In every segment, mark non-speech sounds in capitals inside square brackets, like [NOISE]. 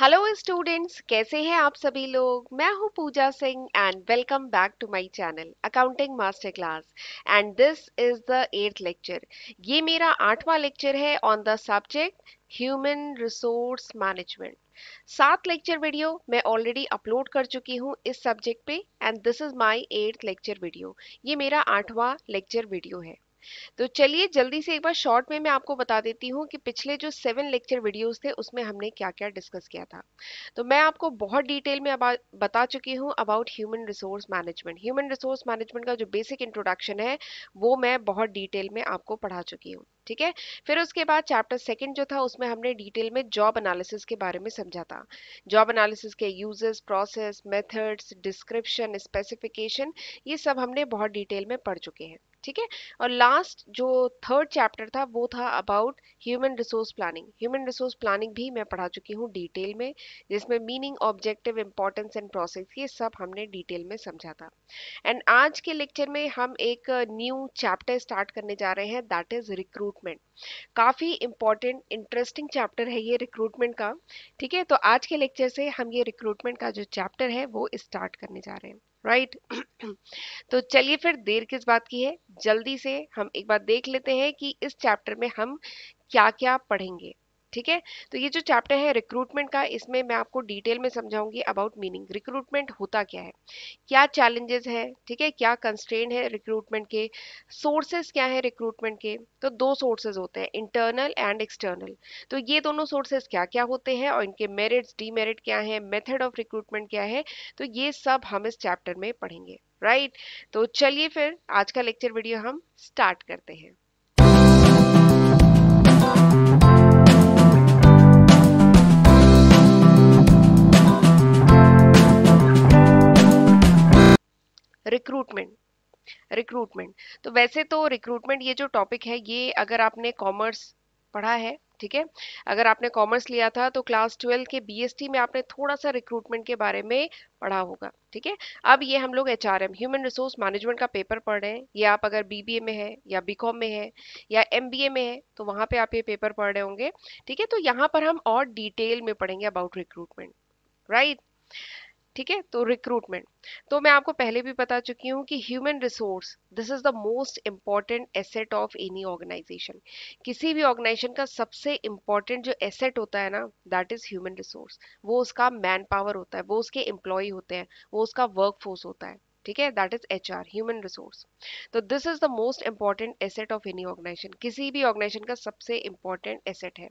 Hello students कैसे हैं आप सभी लोग मैं हूं Pooja Singh and welcome back to my channel accounting master class and this is the eighth lecture ये मेरा आठवां लेक्चर है on the subject human resource management सात लेक्चर वीडियो मैं ऑलरेडी अपलोड कर चुकी हूँ इस सब्जेक्ट पे and this is my eighth lecture video ये मेरा आठवां लेक्चर वीडियो है तो चलिए जल्दी से एक बार शॉर्ट में मैं आपको बता देती हूँ कि पिछले जो सेवन लेक्चर वीडियोस थे उसमें हमने क्या क्या डिस्कस किया था तो मैं आपको बहुत डिटेल में बता चुकी हूँ about human resource management human resource management का जो बेसिक इंट्रोडक्शन है वो मैं बहुत डिटेल में आपको पढ़ा चुकी हूँ ठीक है फिर उसके बाद चैप्टर सेकेंड जो था उसमें हमने डिटेल में जॉब अनालिसिस के बारे में समझा था जॉब अनालिसिस के uses process methods description specification ये सब हमने बहुत डिटेल में पढ़ चुके हैं ठीक है और लास्ट जो थर्ड चैप्टर था वो था about human resource planning human resource planning भी मैं पढ़ा चुकी हूँ डिटेल में जिसमें meaning objective importance and process ये सब हमने डिटेल में समझा था एंड आज के लेक्चर में हम एक न्यू चैप्टर स्टार्ट करने जा रहे हैं दैट इज रिक्रूटमेंट काफ़ी इंपॉर्टेंट इंटरेस्टिंग चैप्टर है ये रिक्रूटमेंट का ठीक है तो आज के लेक्चर से हम ये रिक्रूटमेंट का जो चैप्टर है वो स्टार्ट करने जा रहे हैं राइट [CLEARS THROAT] तो चलिए फिर देर किस बात की है जल्दी से हम एक बार देख लेते हैं कि इस चैप्टर में हम क्या क्या पढ़ेंगे ठीक है तो ये जो चैप्टर है रिक्रूटमेंट का इसमें मैं आपको डिटेल में समझाऊंगी अबाउट मीनिंग रिक्रूटमेंट होता क्या है क्या चैलेंजेस है ठीक है क्या कंस्ट्रेन है रिक्रूटमेंट के सोर्सेज क्या है रिक्रूटमेंट के तो दो सोर्सेज होते हैं इंटरनल एंड एक्सटर्नल तो ये दोनों सोर्सेज क्या क्या होते हैं और इनके मेरिट्स डीमेरिट क्या है मेथड ऑफ रिक्रूटमेंट क्या है तो ये सब हम इस चैप्टर में पढ़ेंगे राइट right? तो चलिए फिर आज का लेक्चर वीडियो हम स्टार्ट करते हैं रिक्रूटमेंट रिक्रूटमेंट तो वैसे तो रिक्रूटमेंट ये जो टॉपिक है ये अगर आपने कॉमर्स पढ़ा है ठीक है अगर आपने कॉमर्स लिया था तो क्लास ट्वेल्व के बीएसटी में आपने थोड़ा सा रिक्रूटमेंट के बारे में पढ़ा होगा ठीक है अब ये हम लोग एच ह्यूमन रिसोर्स मैनेजमेंट का पेपर पढ़ रहे हैं ये आप अगर बीबीए में है या बीकॉम में है या एमबीए में है तो वहाँ पे आप ये पेपर पढ़ रहे होंगे ठीक है तो यहाँ पर हम और डिटेल में पढ़ेंगे अबाउट रिक्रूटमेंट राइट ठीक है तो रिक्रूटमेंट तो मैं आपको पहले भी बता चुकी हूँ कि human resource this is the most important asset of any organisation किसी भी ऑर्गेनाइजेशन का सबसे इम्पॉर्टेंट जो एसेट होता है ना दैट इज ह्यूमन रिसोर्स वो उसका मैन पावर होता है वो उसके एम्प्लॉय होते हैं वो उसका वर्क फोर्स होता है ठीक है that is H R human resource तो this is the most important asset of any organisation किसी भी ऑर्गेनाइजेशन का सबसे इंपॉर्टेंट एसेट है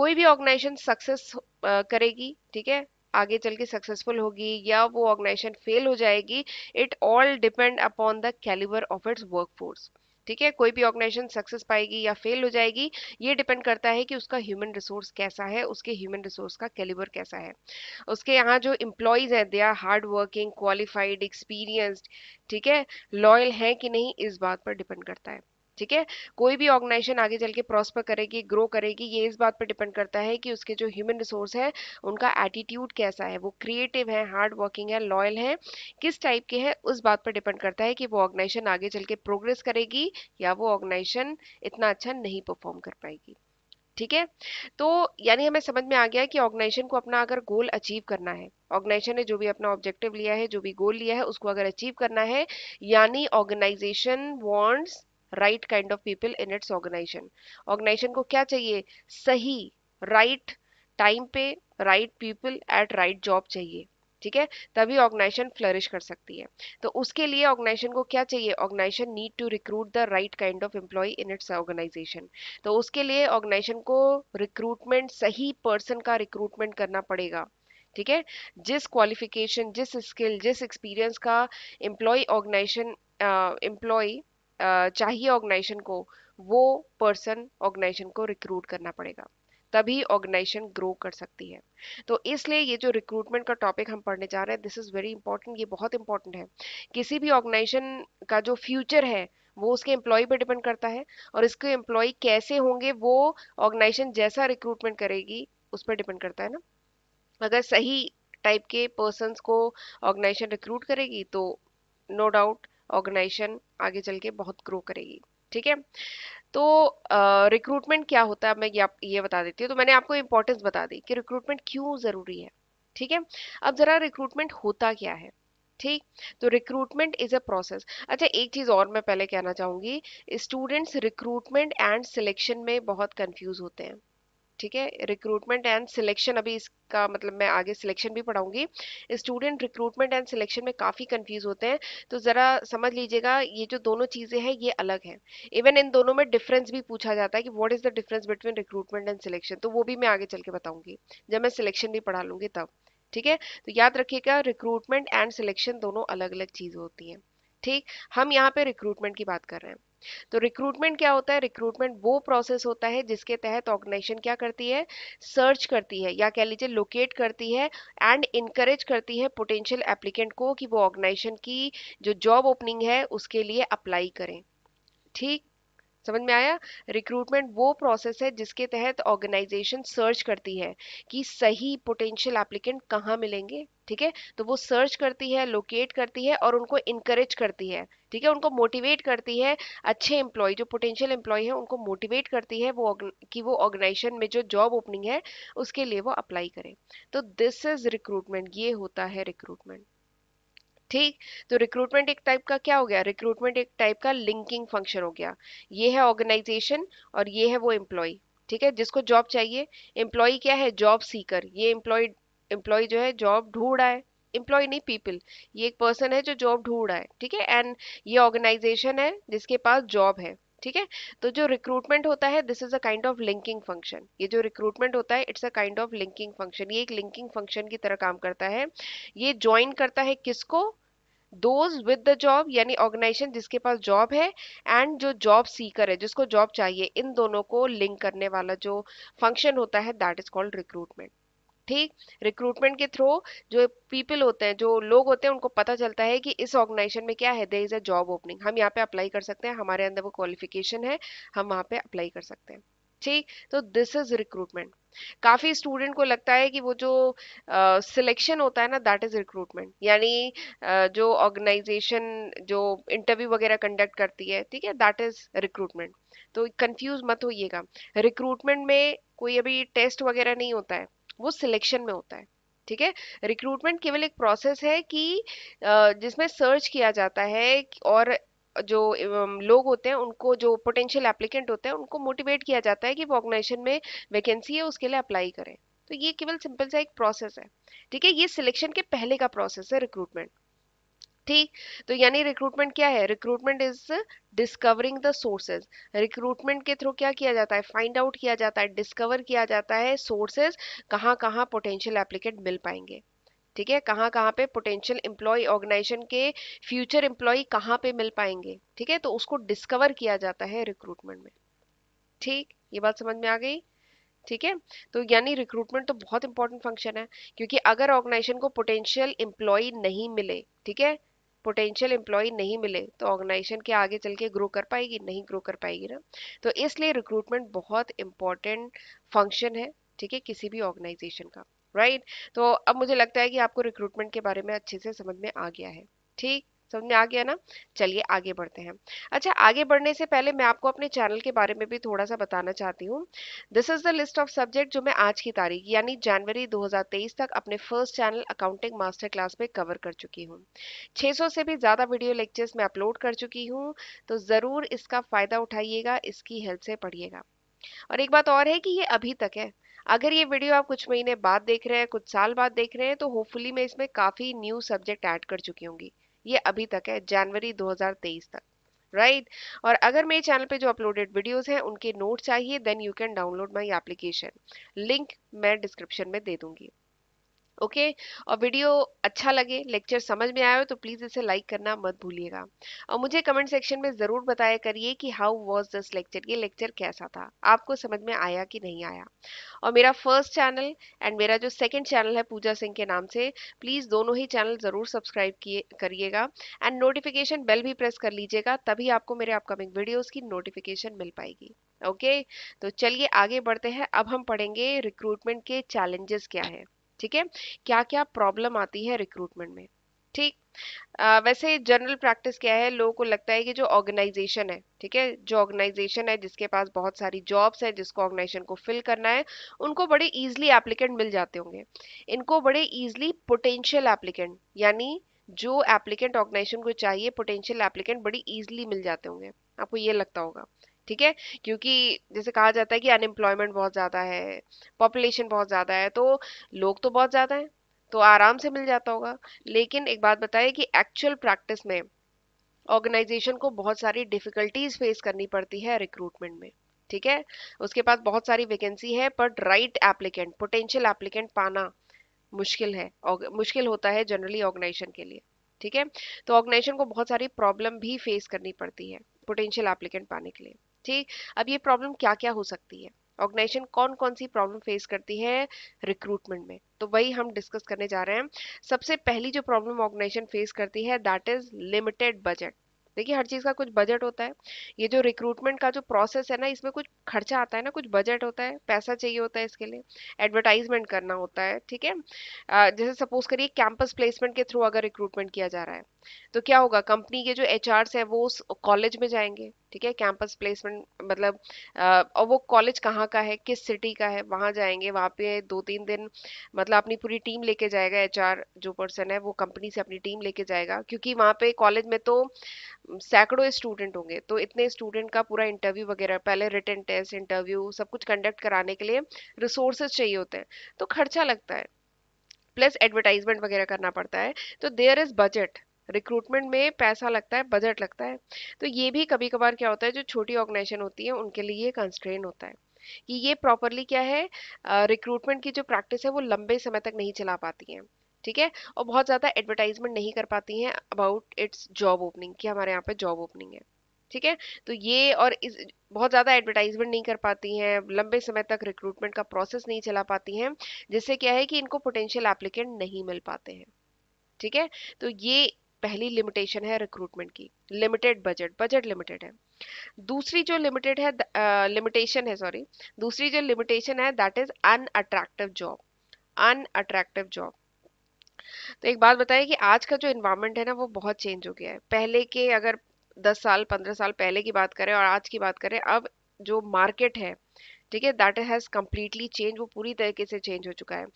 कोई भी ऑर्गेनाइजेशन सक्सेस करेगी ठीक है आगे चल के सक्सेसफुल होगी या वो ऑर्गेनाइजेशन फेल हो जाएगी it all depend upon the calibre of its workforce ठीक है कोई भी ऑर्गेनाइजेशन सक्सेस पाएगी या फेल हो जाएगी ये डिपेंड करता है कि उसका ह्यूमन रिसोर्स कैसा है उसके ह्यूमन रिसोर्स का कैलिबर कैसा है उसके यहाँ जो इम्प्लॉयज़ हैं they are hard working qualified experienced ठीक है लॉयल हैं कि नहीं इस बात पर डिपेंड करता है ठीक है कोई भी ऑर्गेनाइजेशन आगे चल के प्रॉस्पर करेगी ग्रो करेगी ये इस बात पर डिपेंड करता है कि उसके जो ह्यूमन रिसोर्स है उनका एटीट्यूड कैसा है वो क्रिएटिव है हार्ड वर्किंग है लॉयल है किस टाइप के हैं उस बात पर डिपेंड करता है कि वो ऑर्गेनाइजेशन आगे चल के प्रोग्रेस करेगी या वो ऑर्गेनाइजेशन इतना अच्छा नहीं परफॉर्म कर पाएगी ठीक है तो यानी हमें समझ में आ गया कि ऑर्गेनाइजेशन को अपना अगर गोल अचीव करना है ऑर्गेनाइजेशन ने जो भी अपना ऑब्जेक्टिव लिया है जो भी गोल लिया है उसको अगर अचीव करना है यानी organisation wants right kind of people in its organisation organisation को क्या चाहिए सही राइट right टाइम पे right people at right job चाहिए ठीक है तभी ऑर्गेनाइजेशन फ्लरिश कर सकती है तो उसके लिए ऑर्गेनाइजेशन को क्या चाहिए organisation need to recruit the right kind of employ in its organisation तो उसके लिए ऑर्गेनाइजेशन को रिक्रूटमेंट सही पर्सन का रिक्रूटमेंट करना पड़ेगा ठीक है जिस क्वालिफिकेशन जिस स्किल जिस एक्सपीरियंस का एम्प्लॉय ऑर्गेनाइजेशन एम्प्लॉय चाहिए ऑर्गेनाइजेशन को वो पर्सन ऑर्गेनाइजेशन को रिक्रूट करना पड़ेगा तभी ऑर्गेनाइजेशन ग्रो कर सकती है तो इसलिए ये जो रिक्रूटमेंट का टॉपिक हम पढ़ने जा रहे हैं दिस इज़ वेरी इंपॉर्टेंट ये बहुत इंपॉर्टेंट है किसी भी ऑर्गेनाइजेशन का जो फ्यूचर है वो उसके एम्प्लॉय पे डिपेंड करता है और इसके एम्प्लॉय कैसे होंगे वो ऑर्गेनाइजेशन जैसा रिक्रूटमेंट करेगी उस पर डिपेंड करता है ना अगर सही टाइप के पर्सनस को ऑर्गेनाइजेशन रिक्रूट करेगी तो नो no डाउट ऑर्गेनाइजेशन आगे चल के बहुत ग्रो करेगी ठीक है तो रिक्रूटमेंट uh, क्या होता है मैं ये, ये बता देती हूँ तो मैंने आपको इम्पोर्टेंस बता दी कि रिक्रूटमेंट क्यों ज़रूरी है ठीक है अब ज़रा रिक्रूटमेंट होता क्या है ठीक तो रिक्रूटमेंट इज अ प्रोसेस अच्छा एक चीज़ और मैं पहले कहना चाहूँगी स्टूडेंट्स रिक्रूटमेंट एंड सिलेक्शन में बहुत कंफ्यूज होते हैं ठीक है रिक्रूटमेंट एंड सिलेक्शन अभी इसका मतलब मैं आगे सिलेक्शन भी पढ़ाऊंगी स्टूडेंट रिक्रूटमेंट एंड सिलेक्शन में काफ़ी कंफ्यूज होते हैं तो ज़रा समझ लीजिएगा ये जो दोनों चीज़ें हैं ये अलग हैं इवन इन दोनों में डिफरेंस भी पूछा जाता है कि what is the difference between recruitment and selection तो वो भी मैं आगे चल के बताऊंगी जब मैं सिलेक्शन भी पढ़ा लूँगी तब ठीक है तो याद रखिएगा रिक्रूटमेंट एंड सिलेक्शन दोनों अलग अलग चीज़ें होती हैं ठीक हम यहाँ पे रिक्रूटमेंट की बात कर रहे हैं तो रिक्रूटमेंट क्या होता है रिक्रूटमेंट वो प्रोसेस होता है जिसके तहत ऑर्गेनाइजेशन क्या करती है सर्च करती है या कह लीजिए लोकेट करती है एंड इनकरेज करती है पोटेंशियल एप्लीकेंट को कि वो ऑर्गेनाइजेशन की जो जॉब ओपनिंग है उसके लिए अप्लाई करें ठीक समझ में आया रिक्रूटमेंट वो प्रोसेस है जिसके तहत ऑर्गेनाइजेशन सर्च करती है कि सही पोटेंशियल एप्लीकेंट कहाँ मिलेंगे ठीक है तो वो सर्च करती है लोकेट करती है और उनको इनकरेज करती है ठीक है उनको मोटिवेट करती है अच्छे एम्प्लॉय जो पोटेंशियल एम्प्लॉय है उनको मोटिवेट करती है वो कि वो ऑर्गेनाइजेशन में जो जॉब ओपनिंग है उसके लिए वो अप्लाई करें तो दिस इज रिक्रूटमेंट ये होता है रिक्रूटमेंट ठीक तो रिक्रूटमेंट एक टाइप का क्या हो गया रिक्रूटमेंट एक टाइप का लिंकिंग फंक्शन हो गया ये है ऑर्गेनाइजेशन और ये है वो एम्प्लॉय ठीक है जिसको जॉब चाहिए एम्प्लॉय क्या है जॉब सीकर ये एम्प्लॉय एम्प्लॉय जो है जॉब ढूंढ रहा है एम्प्लॉय नहीं पीपल ये एक पर्सन है जो जॉब ढूंढ रहा है ठीक है एंड ये ऑर्गेनाइजेशन है जिसके पास जॉब है ठीक है तो जो रिक्रूटमेंट होता है this is a kind of linking function ये जो रिक्रूटमेंट होता है it's a kind of linking function ये एक लिंकिंग फंक्शन की तरह काम करता है ये ज्वाइन करता है किसको दोज विद द जॉब यानी ऑर्गेनाइजेशन जिसके पास जॉब है एंड जो जॉब सीकर है जिसको जॉब चाहिए इन दोनों को लिंक करने वाला जो फंक्शन होता है दैट इज कॉल्ड रिक्रूटमेंट ठीक रिक्रूटमेंट के थ्रू जो पीपल होते हैं जो लोग होते हैं उनको पता चलता है कि इस ऑर्गेनाइजेशन में क्या है there is a job opening हम यहाँ पे अप्लाई कर सकते हैं हमारे अंदर वो क्वालिफिकेशन है हम वहाँ पे अप्लाई कर सकते हैं ठीक तो दिस इज रिक्रूटमेंट काफ़ी स्टूडेंट को लगता है कि वो जो सिलेक्शन uh, होता है ना दैट इज़ रिक्रूटमेंट यानी uh, जो ऑर्गेनाइजेशन जो इंटरव्यू वगैरह कंडक्ट करती है ठीक है दैट इज़ रिक्रूटमेंट तो कंफ्यूज मत होइएगा रिक्रूटमेंट में कोई अभी टेस्ट वगैरह नहीं होता है वो सिलेक्शन में होता है ठीक है रिक्रूटमेंट केवल एक प्रोसेस है कि जिसमें सर्च किया जाता है और जो लोग होते हैं उनको जो पोटेंशियल एप्लीकेंट होते हैं उनको मोटिवेट किया जाता है कि वो ऑर्गेनाइजेशन में वैकेंसी है उसके लिए अप्लाई करें तो ये केवल सिंपल सा एक प्रोसेस है ठीक है ये सिलेक्शन के पहले का प्रोसेस है रिक्रूटमेंट ठीक तो यानी रिक्रूटमेंट क्या है recruitment is discovering the sources recruitment के थ्रू क्या किया जाता है फाइंड आउट किया जाता है डिस्कवर किया जाता है सोर्सेज कहाँ कहाँ पोटेंशियल एप्लीकेट मिल पाएंगे ठीक है कहाँ कहाँ पे पोटेंशियल एम्प्लॉय ऑर्गेनाइजेशन के फ्यूचर एम्प्लॉय कहाँ पे मिल पाएंगे ठीक है तो उसको डिस्कवर किया जाता है रिक्रूटमेंट में ठीक ये बात समझ में आ गई ठीक है तो यानी रिक्रूटमेंट तो बहुत इंपॉर्टेंट फंक्शन है क्योंकि अगर ऑर्गेनाइजेशन को पोटेंशियल एम्प्लॉय नहीं मिले ठीक है पोटेंशियल एम्प्लॉय नहीं मिले तो ऑर्गेनाइजेशन के आगे चल के ग्रो कर पाएगी नहीं ग्रो कर पाएगी ना तो इसलिए रिक्रूटमेंट बहुत इंपॉर्टेंट फंक्शन है ठीक है किसी भी ऑर्गेनाइजेशन का राइट right? तो अब मुझे लगता है कि आपको रिक्रूटमेंट के बारे में अच्छे से समझ में आ गया है ठीक समझ में आ गया ना चलिए आगे बढ़ते हैं अच्छा आगे बढ़ने से पहले मैं आपको अपने चैनल के बारे में भी थोड़ा सा बताना चाहती हूँ this is the list of subject जो मैं आज की तारीख यानी जनवरी 2023 तक अपने first channel accounting master class में कवर कर चुकी हूँ 600 से भी ज़्यादा वीडियो लेक्चर्स मैं अपलोड कर चुकी हूँ तो ज़रूर इसका फ़ायदा उठाइएगा इसकी हेल्प से पढ़िएगा और एक बात और है कि ये अभी तक है अगर ये वीडियो आप कुछ महीने बाद देख रहे हैं कुछ साल बाद देख रहे हैं तो होपफुली मैं इसमें काफ़ी न्यू सब्जेक्ट ऐड कर चुकी होंगी ये अभी तक है जनवरी 2023 तक राइट right? और अगर मेरे चैनल पे जो अपलोडेड वीडियोस हैं उनके नोट चाहिए then you can download my application link मैं डिस्क्रिप्शन में दे दूंगी ओके okay? और वीडियो अच्छा लगे लेक्चर समझ में आया हो तो प्लीज़ इसे लाइक करना मत भूलिएगा और मुझे कमेंट सेक्शन में ज़रूर बताया करिए कि हाउ वॉज दिस लेक्चर ये लेक्चर कैसा था आपको समझ में आया कि नहीं आया और मेरा फर्स्ट चैनल एंड मेरा जो सेकेंड चैनल है पूजा सिंह के नाम से प्लीज़ दोनों ही चैनल ज़रूर सब्सक्राइब किए करिएगा एंड नोटिफिकेशन बेल भी प्रेस कर लीजिएगा तभी आपको मेरे अपकमिंग वीडियोज़ की नोटिफिकेशन मिल पाएगी ओके okay? तो चलिए आगे बढ़ते हैं अब हम पढ़ेंगे रिक्रूटमेंट के चैलेंजेस क्या है ठीक है क्या क्या प्रॉब्लम आती है रिक्रूटमेंट में ठीक आ, वैसे जनरल प्रैक्टिस क्या है लोगों को लगता है कि जो ऑर्गेनाइजेशन है ठीक है जो ऑर्गेनाइजेशन है जिसके पास बहुत सारी जॉब्स हैं जिसको ऑर्गेनाइजेशन को फिल करना है उनको बड़े इजीली एप्लीकेंट मिल जाते होंगे इनको बड़े इजीली पोटेंशियल एप्लीकेंट यानी जो एप्लीकेंट ऑर्गेनाइजेशन को चाहिए पोटेंशियल एप्लीकेंट बड़ी ईजिली मिल जाते होंगे आपको ये लगता होगा ठीक है क्योंकि जैसे कहा जाता है कि अनएम्प्लॉयमेंट बहुत ज़्यादा है पॉपुलेशन बहुत ज़्यादा है तो लोग तो बहुत ज़्यादा हैं तो आराम से मिल जाता होगा लेकिन एक बात बताइए कि एक्चुअल प्रैक्टिस में ऑर्गेनाइजेशन को बहुत सारी डिफिकल्टीज फेस करनी पड़ती है रिक्रूटमेंट में ठीक है उसके पास बहुत सारी वैकेंसी है but right applicant potential applicant पाना मुश्किल है मुश्किल होता है जनरली ऑर्गेनाइजेशन के लिए ठीक है तो ऑर्गेनाइजेशन को बहुत सारी प्रॉब्लम भी फेस करनी पड़ती है पोटेंशियल एप्लीकेंट पाने के लिए ठीक अब ये प्रॉब्लम क्या क्या हो सकती है ऑर्गेनाइजेशन कौन कौन सी प्रॉब्लम फेस करती है रिक्रूटमेंट में तो वही हम डिस्कस करने जा रहे हैं सबसे पहली जो प्रॉब्लम ऑर्गेनाइजेशन फेस करती है दैट इज लिमिटेड बजट देखिए हर चीज़ का कुछ बजट होता है ये जो रिक्रूटमेंट का जो प्रोसेस है ना इसमें कुछ खर्चा आता है ना कुछ बजट होता है पैसा चाहिए होता है इसके लिए एडवर्टाइजमेंट करना होता है ठीक है जैसे सपोज करिए कैंपस प्लेसमेंट के थ्रू अगर रिक्रूटमेंट किया जा रहा है तो क्या होगा कंपनी के जो एच हैं वो कॉलेज में जाएंगे ठीक है कैंपस प्लेसमेंट मतलब और वो कॉलेज कहाँ का है किस सिटी का है वहाँ जाएंगे वहाँ पे दो तीन दिन मतलब अपनी पूरी टीम लेके जाएगा एचआर जो पर्सन है वो कंपनी से अपनी टीम लेके जाएगा क्योंकि वहाँ पे कॉलेज में तो सैकड़ों स्टूडेंट होंगे तो इतने स्टूडेंट का पूरा इंटरव्यू वगैरह पहले रिटर्न टेस्ट इंटरव्यू सब कुछ कंडक्ट कराने के लिए रिसोर्सेज चाहिए होते हैं तो खर्चा लगता है प्लस एडवर्टाइजमेंट वगैरह करना पड़ता है तो देयर इज बजट रिक्रूटमेंट में पैसा लगता है बजट लगता है तो ये भी कभी कभार क्या होता है जो छोटी ऑर्गेनाइजेशन होती है उनके लिए कंस्ट्रेन होता है कि ये प्रॉपरली क्या है रिक्रूटमेंट की जो प्रैक्टिस है वो लंबे समय तक नहीं चला पाती हैं ठीक है और बहुत ज़्यादा एडवर्टाइजमेंट नहीं कर पाती हैं अबाउट इट्स जॉब ओपनिंग कि हमारे यहाँ पे जॉब ओपनिंग है ठीक है तो ये और इस बहुत ज़्यादा एडवर्टाइजमेंट नहीं कर पाती हैं लंबे समय तक रिक्रूटमेंट का प्रोसेस नहीं चला पाती हैं जिससे क्या है कि इनको पोटेंशियल एप्लीकेंट नहीं मिल पाते हैं ठीक है तो ये पहली लिमिटेशन है रिक्रूटमेंट की लिमिटेड बजट बजट लिमिटेड है दूसरी जो लिमिटेड है लिमिटेशन uh, है सॉरी दूसरी जो लिमिटेशन है that is unattractive job unattractive job तो एक बात बताइए कि आज का जो इन्वायरमेंट है ना वो बहुत चेंज हो गया है पहले के अगर दस साल पंद्रह साल पहले की बात करें और आज की बात करें अब जो मार्केट है ठीक है दैट हैज़ कम्प्लीटली चेंज वो पूरी तरीके से चेंज हो चुका है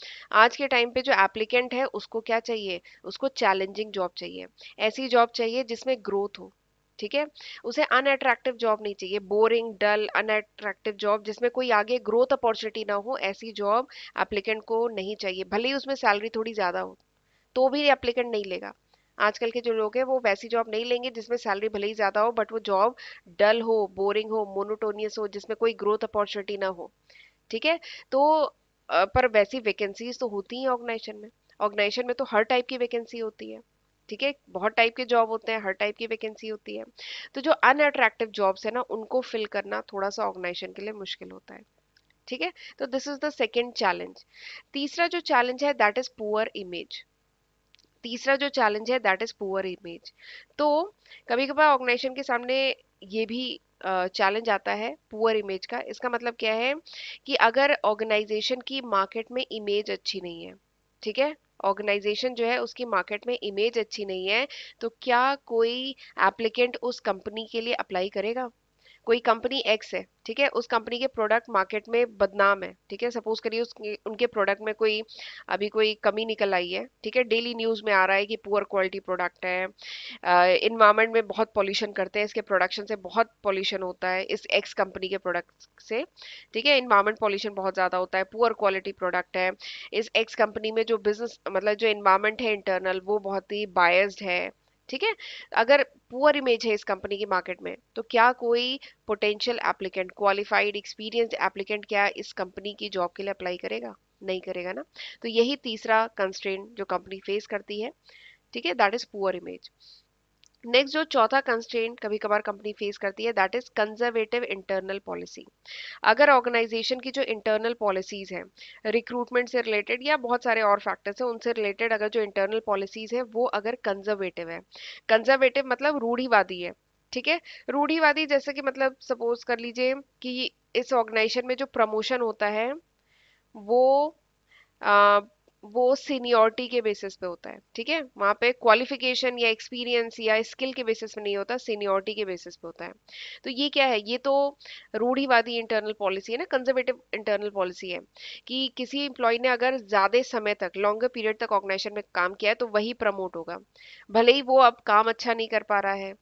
आज के टाइम पे जो एप्लीकेंट है उसको क्या चाहिए उसको चैलेंजिंग जॉब चाहिए ऐसी जॉब चाहिए जिसमें ग्रोथ हो ठीक है उसे अनअट्रैक्टिव जॉब नहीं चाहिए बोरिंग डल अनअट्रैक्टिव जॉब जिसमें कोई आगे ग्रोथ अपॉर्चुनिटी ना हो ऐसी जॉब एप्लीकेंट को नहीं चाहिए भले ही उसमें सैलरी थोड़ी ज़्यादा हो तो भी एप्लीकेंट नहीं लेगा आजकल के जो लोग हैं वो वैसी जॉब नहीं लेंगे जिसमें सैलरी भले ही ज़्यादा हो बट वो जॉब डल हो बोरिंग हो मोनोटोनियस हो जिसमें कोई ग्रोथ अपॉर्चुनिटी ना हो ठीक है तो पर वैसी वैकेंसीज तो होती हैं ऑर्गेनाइजेशन में ऑर्गेनाइजेशन में तो हर टाइप की वैकेंसी होती है ठीक है बहुत टाइप के जॉब होते हैं हर टाइप की वैकेंसी होती है तो जो अनअट्रैक्टिव जॉब्स है ना उनको फिल करना थोड़ा सा ऑर्गेनाइजेशन के लिए मुश्किल होता है ठीक है तो this is the second challenge तीसरा जो चैलेंज है दैट इज पुअर इमेज तीसरा जो चैलेंज है दैट इज पुअर इमेज तो कभी कभार ऑर्गेनाइजेशन के सामने ये भी चैलेंज आता है पुअर इमेज का इसका मतलब क्या है कि अगर ऑर्गेनाइजेशन की मार्केट में इमेज अच्छी नहीं है ठीक है ऑर्गेनाइजेशन जो है उसकी मार्केट में इमेज अच्छी नहीं है तो क्या कोई एप्लीकेंट उस कंपनी के लिए अप्लाई करेगा कोई कंपनी एक्स है ठीक है उस कंपनी के प्रोडक्ट मार्केट में बदनाम है ठीक है सपोज करिए उसके उनके प्रोडक्ट में कोई अभी कोई कमी निकल आई है ठीक है डेली न्यूज़ में आ रहा है कि पुअर क्वालिटी प्रोडक्ट है इन्वामेंट में बहुत पॉल्यूशन करते हैं इसके प्रोडक्शन से बहुत पॉल्यूशन होता है इस एक्स कंपनी के प्रोडक्ट से ठीक है इन्वामेंट पॉल्यूशन बहुत ज़्यादा होता है पुअर क्वालिटी प्रोडक्ट है इस एक्स कंपनी में जो बिजनेस मतलब जो इन्वायरमेंट है इंटरनल वो बहुत ही बायस्ड है ठीक है अगर पुअर इमेज है इस कंपनी की मार्केट में तो क्या कोई potential applicant qualified experienced applicant क्या इस कंपनी की जॉब के लिए अप्लाई करेगा नहीं करेगा ना तो यही तीसरा कंस्ट्रेंट जो कंपनी फेस करती है ठीक है that is poor image next जो चौथा कंस्ट्रेंट कभी कभार कंपनी फेस करती है that is conservative internal policy अगर ऑर्गेनाइजेशन की जो इंटरनल पॉलिसीज हैं रिक्रूटमेंट से रिलेटेड या बहुत सारे और फैक्टर्स हैं उनसे रिलेटेड अगर जो इंटरनल पॉलिसीज हैं वो अगर कंजर्वेटिव है कंजर्वेटिव मतलब रूढ़ीवादी है ठीक है रूढ़ीवादी जैसे कि मतलब सपोज कर लीजिए कि इस ऑर्गेनाइजेशन में जो प्रमोशन होता है वो आ, वो सीनियोरिटी के बेसिस पे होता है ठीक है वहाँ पे क्वालिफिकेशन या एक्सपीरियंस या स्किल के बेसिस पे नहीं होता सीनियोरिटी के बेसिस पे होता है तो ये क्या है ये तो रूढ़ीवादी इंटरनल पॉलिसी है ना कंजर्वेटिव इंटरनल पॉलिसी है कि किसी इंप्लॉय ने अगर ज़्यादा समय तक लॉन्गर पीरियड तक ऑर्गेनाइजेशन में काम किया है तो वही प्रमोट होगा भले ही वो अब काम अच्छा नहीं कर पा रहा है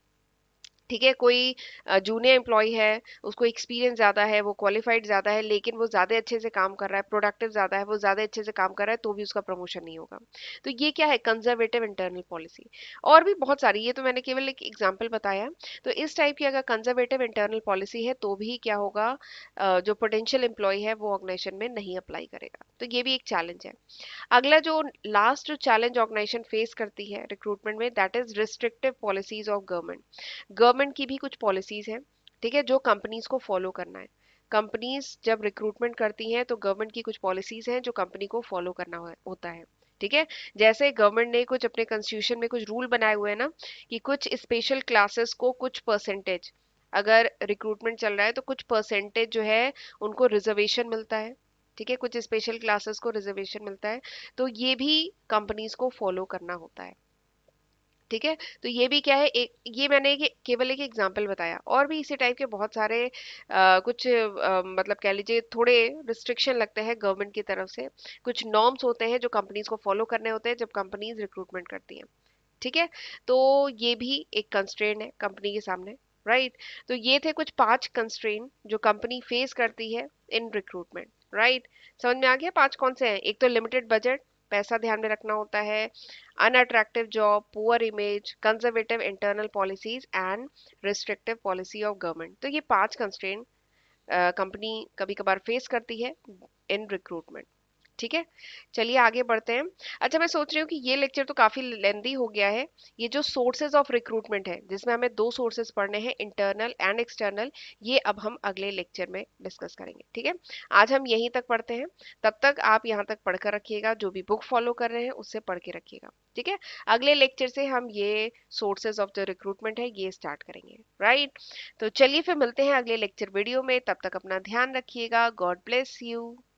ठीक है कोई जूनियर एम्प्लॉय है उसको एक्सपीरियंस ज़्यादा है वो क्वालिफाइड ज़्यादा है लेकिन वो ज़्यादा अच्छे से काम कर रहा है प्रोडक्टिव ज़्यादा है वो ज़्यादा अच्छे से काम कर रहा है तो भी उसका प्रमोशन नहीं होगा तो ये क्या है कंजर्वेटिव इंटरनल पॉलिसी और भी बहुत सारी ये तो मैंने केवल एक एग्जाम्पल बताया तो इस टाइप की अगर कंजर्वेटिव इंटरनल पॉलिसी है तो भी क्या होगा जो पोटेंशियल एम्प्लॉय है वो ऑर्गेनाइजेशन में नहीं अप्लाई करेगा तो ये भी एक चैलेंज है अगला जो लास्ट जो चैलेंज ऑर्गेनाइजेशन फेस करती है रिक्रूटमेंट में that is restrictive policies of government government government की भी कुछ पॉलिसीज हैं ठीक है जो कंपनीज को फॉलो करना है कंपनीज जब रिक्रूटमेंट करती हैं तो गवर्नमेंट की कुछ पॉलिसीज हैं जो कंपनी को फॉलो करना होता है ठीक है जैसे गवर्नमेंट ने कुछ अपने कंस्टिट्यूशन में कुछ रूल बनाए हुए हैं ना कि कुछ स्पेशल क्लासेस को कुछ परसेंटेज अगर रिक्रूटमेंट चल रहा है तो कुछ परसेंटेज जो है उनको रिजर्वेशन मिलता है ठीक है कुछ स्पेशल क्लासेस को रिजर्वेशन मिलता है तो ये भी कंपनीज को फॉलो करना होता है ठीक है तो ये भी क्या है एक ये मैंने के, केवल एक एग्जाम्पल बताया और भी इसी टाइप के बहुत सारे आ, कुछ आ, मतलब कह लीजिए थोड़े रिस्ट्रिक्शन लगते हैं गवर्नमेंट की तरफ से कुछ नॉर्म्स होते हैं जो कंपनीज को फॉलो करने होते हैं जब कंपनीज रिक्रूटमेंट करती हैं ठीक है तो ये भी एक कंस्ट्रेन है कंपनी के सामने राइट right? तो ये थे कुछ पांच कंस्ट्रेन जो कंपनी फेस करती है इन रिक्रूटमेंट राइट समझ में आ गया पांच कौन से हैं एक तो लिमिटेड बजट पैसा ध्यान में रखना होता है unattractive job poor image conservative internal policies and restrictive policy of government तो ये पांच कंस्ट्रेंट कंपनी कभी कभार फेस करती है इन रिक्रूटमेंट ठीक है चलिए आगे बढ़ते हैं अच्छा मैं सोच रही हूँ कि ये लेक्चर तो काफ़ी लेंदी हो गया है ये जो सोर्सेज ऑफ रिक्रूटमेंट है जिसमें हमें दो सोर्सेज पढ़ने हैं इंटरनल एंड एक्सटर्नल ये अब हम अगले लेक्चर में डिस्कस करेंगे ठीक है आज हम यहीं तक पढ़ते हैं तब तक आप यहाँ तक पढ़कर रखिएगा जो भी बुक फॉलो कर रहे हैं उससे पढ़ के रखिएगा ठीक है अगले लेक्चर से हम ये सोर्सेज ऑफ जो रिक्रूटमेंट है ये स्टार्ट करेंगे राइट तो चलिए फिर मिलते हैं अगले लेक्चर वीडियो में तब तक अपना ध्यान रखिएगा गॉड ब्लेस यू